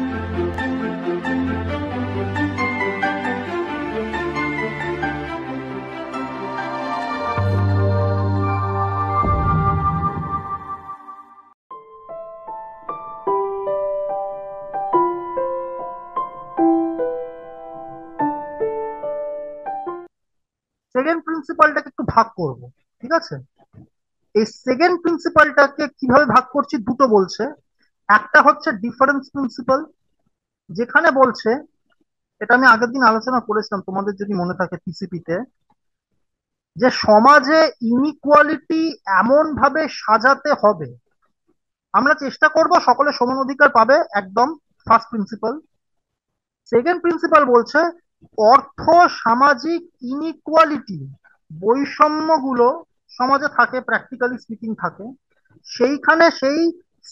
second প্রিন্সিপালটাকে একটু ভাগ করব ঠিক আছে এই সেকেন্ড প্রিন্সিপালটাকে কিভাবে ভাগ করছি দুটো বলছে একটা হচ্ছে ডিফারেন্স প্রিন্সিপাল যেখানে বলছে এটা আমি আগের দিন আলোচনা করেছিলাম তোমাদের যদি মনে থাকে পিসিপিতে যে সমাজে ইনিকুয়ালিটি এমন ভাবে সাজাতে হবে আমরা চেষ্টা করব সকলে সমান অধিকার পাবে একদম ফার্স্ট প্রিন্সিপাল সেকেন্ড প্রিন্সিপাল বলছে অর্থ সামাজিক ইনিকোয়ালিটি বৈষম্যগুলো সমাজে থাকে প্র্যাকটিক্যালি স্পিকিং থাকে সেইখানে সেই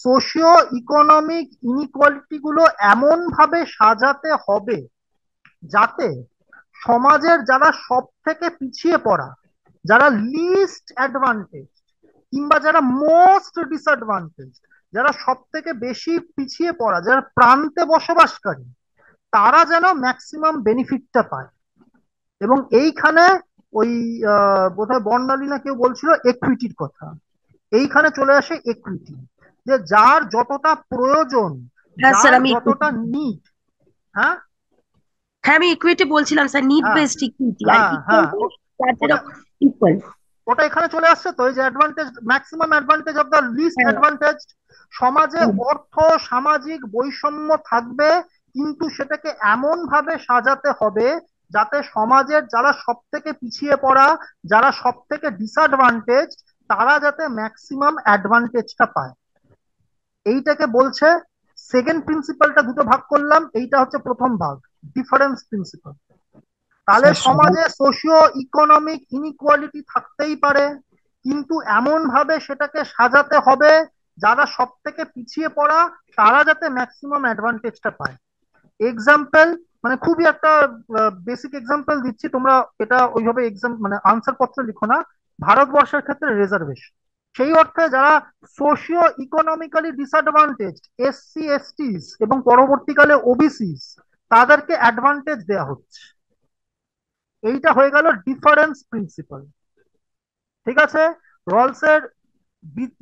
সোশিও ইকোনমিক ইনিকোয়ালিটি গুলো এমন ভাবে সাজাতে হবে যাতে সমাজের যারা সব থেকে পিছিয়ে পড়া যারা লিস্ট অ্যাডভান্টেজ কিংবা যারা মোস্ট ডিসঅ্যাডভান্টেজ যারা সব থেকে বেশি পিছিয়ে পড়া যারা প্রান্তে বসবাসকারী তারা যেন ম্যাক্সিমাম বেনিফিটটা পায় এবং এইখানে ওই বোধহয় বর্ণালী না কেউ বলছিল একুইটির কথা এইখানে চলে আসে একুইটি যে যার যতটা প্রয়োজন হ্যাঁ, যতটা নিড হ্যাঁ হ্যাঁ আমি ইকুইটি বলছিলাম স্যার নিড বেসড ইকুইটি ওটা এখানে চলে আসছে তো এই যে advantage maximum advantage of the least advantage সমাজে অর্থ সামাজিক বৈষম্য থাকবে কিন্তু সেটাকে এমন ভাবে সাজাতে হবে যাতে সমাজের যারা সব থেকে পিছিয়ে পড়া যারা সব থেকে ডিসঅ্যাডভান্টেজ তারা যাতে ম্যাক্সিমাম অ্যাডভান্টেজটা পায় এইটাকে বলছে সেকেন্ড প্রিন্সিপালটা দুটো ভাগ করলাম এইটা হচ্ছে প্রথম ভাগ ডিফারেন্স প্রিন্সিপাল তাহলে আচ্ছা, সমাজে সোশিও ইকোনমিক ইনইকুয়ালিটি থাকতেই পারে কিন্তু এমন ভাবে সেটাকে সাজাতে হবে যারা সব থেকে পিছিয়ে পড়া তারা যাতে ম্যাক্সিমাম অ্যাডভান্টেজটা পায় এক্সাম্পল মানে খুবই একটা বেসিক এক্সাম্পল দিচ্ছি তোমরা এটা ওইভাবে এক্সাম মানে আনসার পত্র লিখো না ভারতবর্ষের ক্ষেত্রে রিজার্ভেশন সেই অর্থে যারা socio economically disadvantage SC STs এবং পরবর্তীকালে ওবিসিস তাদেরকে অ্যাডভান্টেজ দেয়া হচ্ছে এইটা হয়ে গেল ডিফারেন্স প্রিন্সিপাল ঠিক আছে রলসের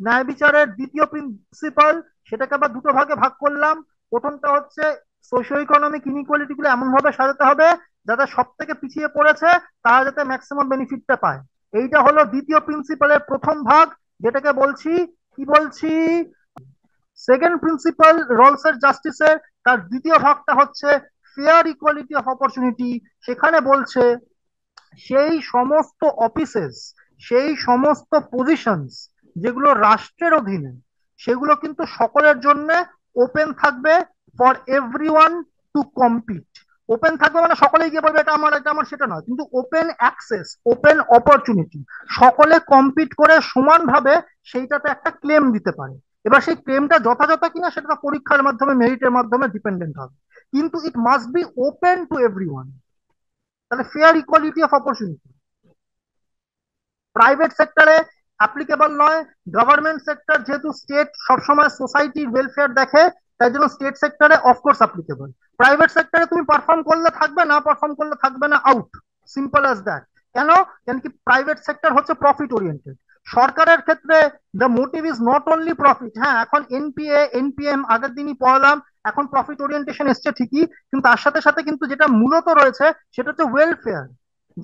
ন্যায় বিচারের দ্বিতীয় প্রিন্সিপাল সেটাকে আবার দুটো ভাগে ভাগ করলাম প্রথমটা হচ্ছে সোশিও ইকোনমিক ইনিকোয়ালিটি গুলো এমন ভাবে সাজাতে হবে যাতে সব থেকে পিছিয়ে পড়েছে তারা যাতে ম্যাক্সিমাম বেনিফিটটা পায় এইটা হলো দ্বিতীয় প্রিন্সিপালের প্রথম ভাগ যেটাকে বলছি কি বলছি সেকেন্ড প্রিন্সিপাল রোলস এর জাস্টিসের তার দ্বিতীয় ভাগটা হচ্ছে ফেয়ার ইকুয়ালিটি অফ অপরচুনিটি সেখানে বলছে সেই সমস্ত অফিসেস সেই সমস্ত পজিশনস যেগুলো রাষ্ট্রের অধীনে সেগুলো কিন্তু সকলের জন্য ওপেন থাকবে for every to compete open থাকবে মানে সকলেই গিয়ে বলবে এটা আমার এটা আমার সেটা নয় কিন্তু ওপেন অ্যাক্সেস ওপেন অপরচুনিটি সকলে কম্পিট করে সমানভাবে সেইটাতে একটা ক্লেম দিতে পারে এবার সেই ক্লেমটা যথাযথ কিনা সেটা পরীক্ষার মাধ্যমে মেরিটের মাধ্যমে ডিপেন্ডেন্ট হবে কিন্তু it must be open to every one তাহলে fair equality of opportunity private সেক্টরে অ্যাপ্লিকেবল নয় গভর্নমেন্ট সেক্টর যেহেতু স্টেট সবসময় সোসাইটির ওয়েলফেয়ার দেখে তাই জন্য স্টেট সেক্টরে অফকোর্স অ্যাপ্লিকেবল প্রাইভেট সেক্টরে তুমি পারফর্ম করলে থাকবে না পারফর্ম করলে থাকবে না আউট সিম্পল অ্যাজ দ্যাট কেন কেন কি প্রাইভেট সেক্টর হচ্ছে প্রফিট ওরিয়েন্টেড সরকারের ক্ষেত্রে the motive is not only profit হ্যাঁ এখন এনপিএ এনপিএম আগের দিনই পড়লাম এখন প্রফিট ওরিয়েন্টেশন এসছে ঠিকই কিন্তু তার সাথে সাথে কিন্তু যেটা মূলত রয়েছে সেটা হচ্ছে ওয়েলফেয়ার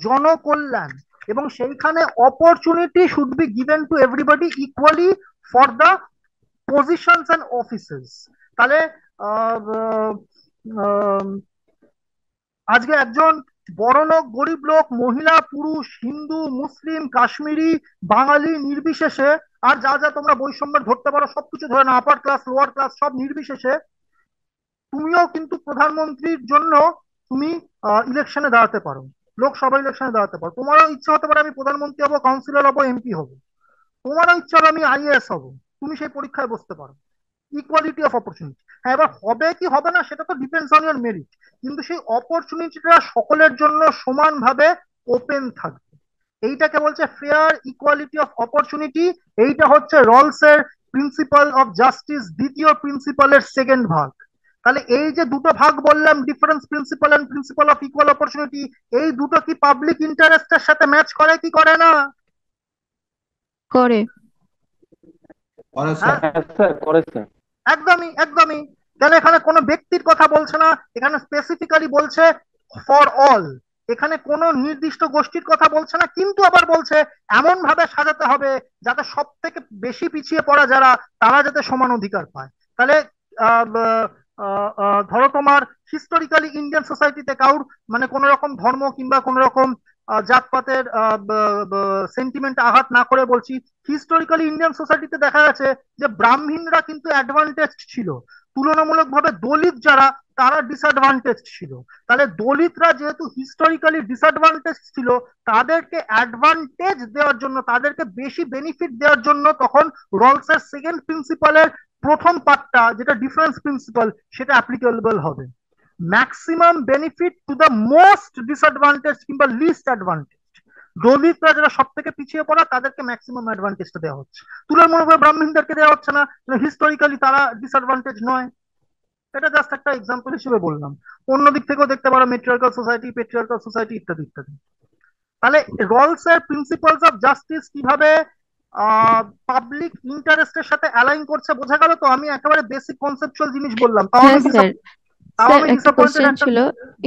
জনকল্যাণ এবং সেইখানে opportunity should be given to everybody equally for the positions and offices তাহলে আজকে একজন বড়লোক গরিব লোক মহিলা পুরুষ হিন্দু মুসলিম কাশ্মীরি বাঙালি নির্বিশেষে আর যা যা তোমরা বৈষম্যের ধরতে পারো সবকিছু ধরে না আপার ক্লাস লোয়ার ক্লাস সব নির্বিশেষে তুমিও কিন্তু প্রধানমন্ত্রীর জন্য তুমি ইলেকশনে দাঁড়াতে পারো লোকসভা ইলেকশনে দাঁড়াতে পারো তোমারও ইচ্ছা হতে পারে আমি প্রধানমন্ত্রী হবো কাউন্সিলর হবো এমপি হবো তোমারও ইচ্ছা হবে আমি আইএএস হবো তুমি সেই পরীক্ষায় বসতে পারো ইকুয়ালিটি অফ অপরচুনিটি হ্যাঁ এবার হবে কি হবে না সেটা তো ডিপেন্ডস অন ইয়ার মেরিট কিন্তু সেই অপরচুনিটিটা সকলের জন্য সমানভাবে ওপেন থাকবে এইটাকে বলছে ফেয়ার ইকুয়ালিটি অফ অপরচুনিটি এইটা হচ্ছে রলসের প্রিন্সিপাল অফ জাস্টিস দ্বিতীয় প্রিন্সিপালের সেকেন্ড ভাগ তাহলে এই যে দুটো ভাগ বললাম difference principle and principle of equal opportunity এই দুটো কি পাবলিক ইন্টারেস্টের সাথে ম্যাচ করে কি করে না করে করে স্যার হ্যাঁ, করে স্যার একদমই একদমই তাহলে এখানে কোন ব্যক্তির কথা বলছে না এখানে স্পেসিফিক্যালি বলছে ফর অল এখানে কোনো নির্দিষ্ট গোষ্ঠীর কথা বলছে না কিন্তু আবার বলছে এমন ভাবে সাজাতে হবে যাতে সব থেকে বেশি পিছিয়ে পড়া যারা তারা যাতে সমান অধিকার পায় তাহলে ধরো তোমার হিস্টোরিক্যালি ইন্ডিয়ান সোসাইটিতে কাউর মানে কোন রকম ধর্ম কিংবা কোন রকম জাতপাতের সেন্টিমেন্ট আঘাত না করে বলছি হিস্টোরিক্যালি ইন্ডিয়ান সোসাইটিতে দেখা গেছে যে ব্রাহ্মীণরা কিন্তু অ্যাডভান্টেজ ছিল তুলনামূলকভাবে দলিত যারা তারা ডিসঅ্যাডভান্টেজ ছিল তাহলে দলিতরা যেহেতু হিস্টোরিক্যালি ডিসঅ্যাডভান্টেজ ছিল তাদেরকে অ্যাডভান্টেজ দেওয়ার জন্য তাদেরকে বেশি বেনিফিট দেওয়ার জন্য তখন রলসের সেকেন্ড প্রিন্সিপালের প্রথম পার্টটা যেটা ডিফারেন্স প্রিন্সিপাল সেটা অ্যাপ্লিকেবল হবে maximum benefit to the most disadvantage কিংবা লিস্ট অ্যাডভান্টেজ দলিতরা যারা সব থেকে পিছিয়ে পড়া তাদেরকে ম্যাক্সিমাম অ্যাডভান্টেজটা দেওয়া হচ্ছে তুলে মনে করে ব্রাহ্মণদেরকে দেওয়া হচ্ছে না হিস্টোরিক্যালি তারা ডিসঅ্যাডভান্টেজ নয় এটা জাস্ট একটা এক্সাম্পল হিসেবে বললাম অন্য দিক থেকেও দেখতে পারো মেট্রিয়ার্কাল সোসাইটি পেট্রিয়ার্কাল সোসাইটি ইত্যাদি ইত্যাদি তাহলে রলস এর প্রিন্সিপালস অফ জাস্টিস কিভাবে পাবলিক ইন্টারেস্টের সাথে অ্যালাইন করছে বোঝা গেল তো আমি একেবারে বেসিক কনসেপচুয়াল জিনিস বললাম একটা কোশ্চেন ছিল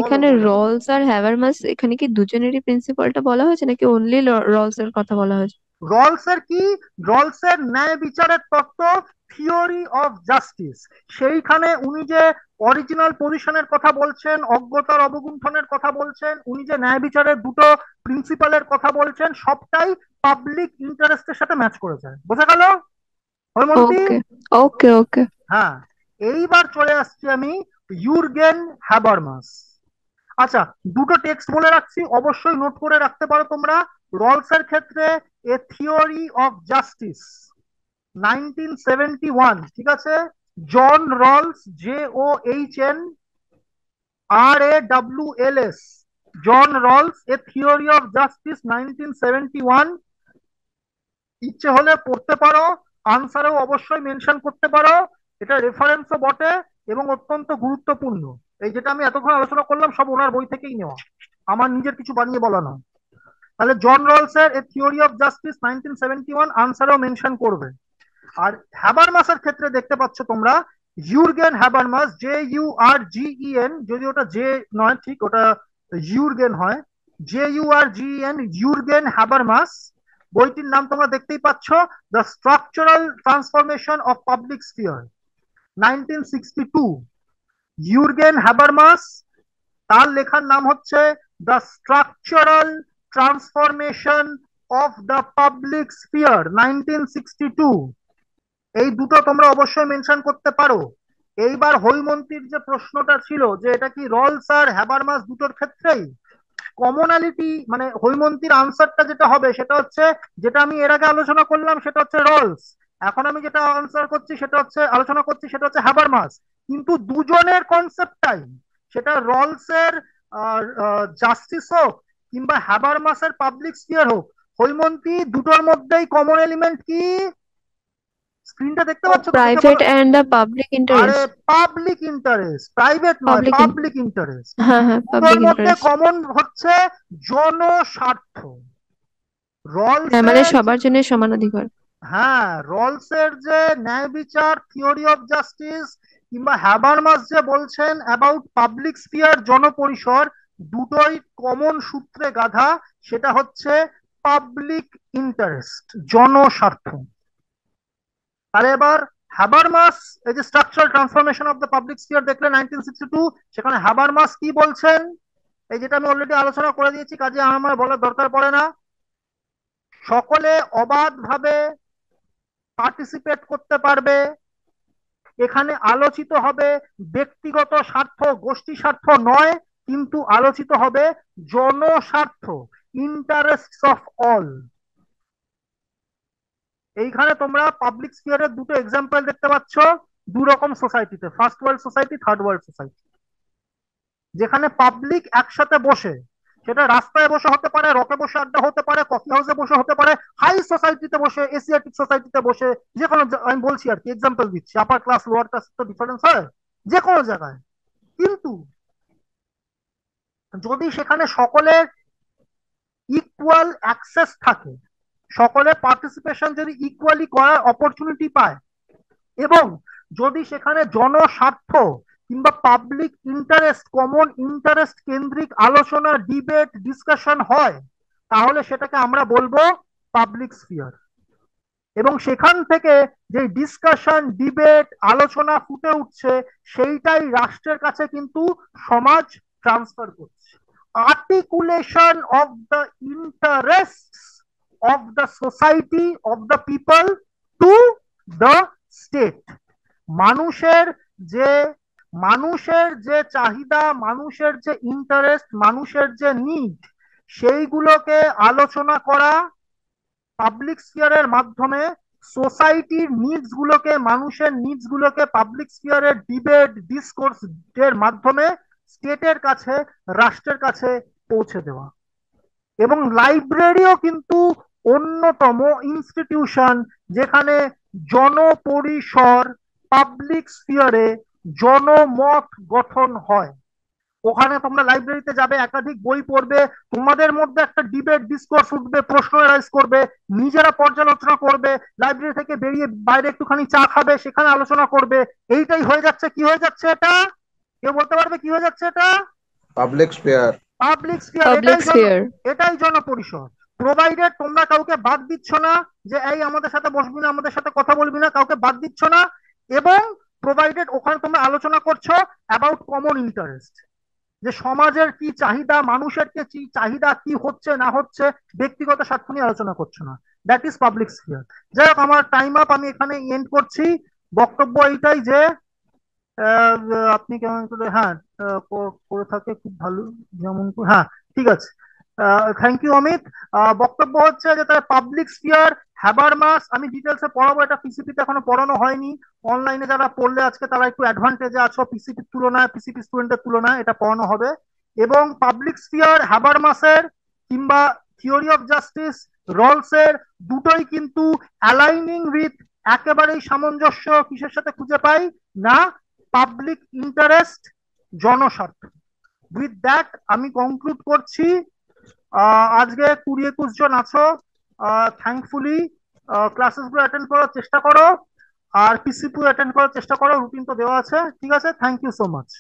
এখানে রলস আর হ্যাভারমাস এখানে কি দুজনেরই প্রিন্সিপালটা বলা হয়েছে নাকি অনলি রলস এর কথা বলা হয়েছে রলস এর কি রলস এর ন্যায় বিচারের তত্ত্ব থিওরি অফ জাস্টিস সেইখানে উনি যে অরিজিনাল পজিশনের কথা বলছেন অজ্ঞতার অবগুণ্ঠনের কথা বলছেন উনি যে ন্যায় বিচারের দুটো প্রিন্সিপালের কথা বলছেন সবটাই পাবলিক ইন্টারেস্টের সাথে ম্যাচ করেছে বোঝা গেল ওকে ওকে ওকে হ্যাঁ এইবার চলে আসছি আমি ইউরগেন হ্যাবারমাস আচ্ছা দুটো টেক্সট বলে রাখছি অবশ্যই নোট করে রাখতে পারো তোমরা রলসের ক্ষেত্রে a theory of justice nineteen one ঠিক আছে John Rawls J O H N R A W L S John Rawls a theory of justice nineteen one ইচ্ছে হলে পড়তে পারো আনসারেও অবশ্যই মেনশন করতে পারো এটা রেফারেন্সও বটে এবং অত্যন্ত গুরুত্বপূর্ণ এই যেটা আমি এতক্ষণ আলোচনা করলাম সব ওনার বই থেকেই নেওয়া আমার নিজের কিছু বানিয়ে বলা নয় তাহলে জন রলসের a theory of justice nineteen seventy one আনসারেও মেনশন করবে আর হ্যাবারমাসের ক্ষেত্রে দেখতে পাচ্ছ তোমরা Jurgen Habermas J U R G N যদি ওটা জে নয় ঠিক ওটা ইউরগেন হয় J U R G N Jurgen Habermas বইটির নাম তোমরা দেখতেই পাচ্ছ the structural transformation of public sphere 1962 Jurgen Habermas তার লেখার নাম হচ্ছে the structural transformation of the public sphere এই দুটো তোমরা অবশ্যই মেনশন করতে পারো এইবার হৈমন্তীর যে প্রশ্নটা ছিল যে এটা কি রলস আর হ্যাবারমাস দুটোর ক্ষেত্রেই কমনালিটি মানে হৈমন্তীর আনসারটা যেটা হবে সেটা হচ্ছে যেটা আমি এর আগে আলোচনা করলাম সেটা হচ্ছে রলস এখন আমি যেটা আনসার করছি সেটা হচ্ছে আলোচনা করছি সেটা হচ্ছে মাস কিন্তু দুজনের কনসেপ্টটাই সেটা রলসের জাস্টিস হোক কিংবা মাসের পাবলিক স্পিয়ার হোক হৈমন্তী দুটোর মধ্যেই কমন এলিমেন্ট কি স্ক্রিনটা দেখতে পাচ্ছ private and the public interest আরে পাবলিক ইন্টারেস্ট প্রাইভেট নয় পাবলিক ইন্টারেস্ট হ্যাঁ হ্যাঁ পাবলিক ইন্টারেস্ট কমন হচ্ছে জনস্বার্থ রল হ্যাঁ, মানে সবার জন্য সমান অধিকার হ্যাঁ রলস এর যে ন্যায় বিচার থিওরি অফ জাস্টিস কিংবা হ্যাবারমাস যে বলছেন অ্যাবাউট পাবলিক স্পিয়ার জনপরিসর দুটোই কমন সূত্রে গাধা সেটা হচ্ছে পাবলিক ইন্টারেস্ট জনস্বার্থ আর এবার মাস এই যে structural transformation of the public sphere দেখলে নাইনটিন সিক্সটি টু সেখানে হ্যাবারমাস কি বলছেন এই যেটা আমি অলরেডি আলোচনা করে দিয়েছি কাজে আমার বলার দরকার পড়ে না সকলে অবাধভাবে পার্টিসিপেট করতে পারবে এখানে আলোচিত হবে ব্যক্তিগত স্বার্থ গোষ্ঠী স্বার্থ নয় কিন্তু আলোচিত হবে জনস্বার্থ ইন্টারেস্ট অফ অল এইখানে তোমরা পাবলিক স্পিয়ারের দুটো এক্সাম্পল দেখতে পাচ্ছ দু রকম সোসাইটিতে first world society third world society যেখানে পাবলিক একসাথে বসে সেটা রাস্তায় বসে হতে পারে রকে বসে আড্ডা হতে পারে কফি হাউসে বসে হতে পারে হাই সোসাইটিতে বসে এশিয়াটিক সোসাইটিতে বসে যে কোনো আমি বলছি আর কি এক্সাম্পল দিচ্ছি আপার ক্লাস লোয়ার ক্লাস তো ডিফারেন্স হয় যে কোনো জায়গায় কিন্তু যদি সেখানে সকলের ইকুয়াল অ্যাক্সেস থাকে সকলে পার্টিসিপেশন যদি ইকুয়ালি করার অপরচুনিটি পায় এবং যদি সেখানে জনস্বার্থ কিংবা পাবলিক ইন্টারেস্ট কমন ইন্টারেস্ট কেন্দ্রিক আলোচনা ডিবেট ডিসকাশন হয় তাহলে সেটাকে আমরা বলবো পাবলিক স্পিয়ার এবং সেখান থেকে যে ডিসকাশন ডিবেট আলোচনা ফুটে উঠছে সেইটাই রাষ্ট্রের কাছে কিন্তু সমাজ ট্রান্সফার করছে articulation of the interest of the society of the people to the state মানুষের যে মানুষের যে চাহিদা মানুষের যে ইন্টারেস্ট মানুষের যে নিড সেইগুলোকে আলোচনা করা পাবলিক স্পিয়ারের মাধ্যমে সোসাইটির নিডস গুলোকে মানুষের নিডস গুলোকে পাবলিক স্পিয়ারের ডিবেট ডিসকোর্স এর মাধ্যমে স্টেটের কাছে রাষ্ট্রের কাছে পৌঁছে দেওয়া এবং লাইব্রেরিও কিন্তু অন্যতম ইনস্টিটিউশন যেখানে জনপরিসর পাবলিক স্পিয়ারে জনমত গঠন হয় ওখানে তোমরা লাইব্রেরিতে যাবে একাধিক বই পড়বে তোমাদের মধ্যে একটা ডিবেট ডিসকোর্স উঠবে প্রশ্ন রাইজ করবে নিজেরা পর্যালোচনা করবে লাইব্রেরি থেকে বেরিয়ে বাইরে একটুখানি চা খাবে সেখানে আলোচনা করবে এইটাই হয়ে যাচ্ছে কি হয়ে যাচ্ছে এটা কেউ বলতে পারবে কি হয়ে যাচ্ছে এটা পাবলিক স্পিয়ার পাবলিক স্পিয়ার এটাই জনপরিষদ প্রোভাইডেড তোমরা কাউকে বাদ দিচ্ছ না যে এই আমাদের সাথে বসবি না আমাদের সাথে কথা বলবি না কাউকে বাদ দিচ্ছ না এবং প্রোভাইডেড ওখানে তোমরা আলোচনা করছো অ্যাবাউট কমন ইন্টারেস্ট যে সমাজের কি চাহিদা মানুষের কি চাহিদা কি হচ্ছে না হচ্ছে ব্যক্তিগত স্বার্থ নিয়ে আলোচনা করছো না দ্যাট ইজ পাবলিক স্পিয়ার যাই হোক আমার টাইম আপ আমি এখানে এন্ড করছি বক্তব্য এইটাই যে আপনি কেমন করে হ্যাঁ করে থাকে খুব ভালো যেমন হ্যাঁ ঠিক আছে থ্যাংক ইউ অমিত বক্তব্য হচ্ছে যে তার পাবলিক স্পিয়ার হ্যাবার মাস আমি ডিটেলসে পড়াবো এটা পিসিপি তে এখনো পড়ানো হয়নি অনলাইনে যারা পড়লে আজকে তারা একটু অ্যাডভান্টেজে আছো পিসিপির তুলনায় পিসিপি স্টুডেন্টের তুলনায় এটা পড়ানো হবে এবং পাবলিক স্পিয়ার হ্যাবার মাসের কিংবা থিওরি অফ জাস্টিস রলসের দুটোই কিন্তু অ্যালাইনিং উইথ একেবারেই সামঞ্জস্য কিসের সাথে খুঁজে পাই না পাবলিক ইন্টারেস্ট জনস্বার্থ উইথ দ্যাট আমি কনক্লুড করছি আজকে কুড়ি একুশ জন আছো থ্যাঙ্কফুলি ক্লাসেসগুলো অ্যাটেন্ড করার চেষ্টা করো আর পিসিপু অ্যাটেন্ড করার চেষ্টা করো রুটিন তো দেওয়া আছে ঠিক আছে থ্যাংক ইউ সো মাচ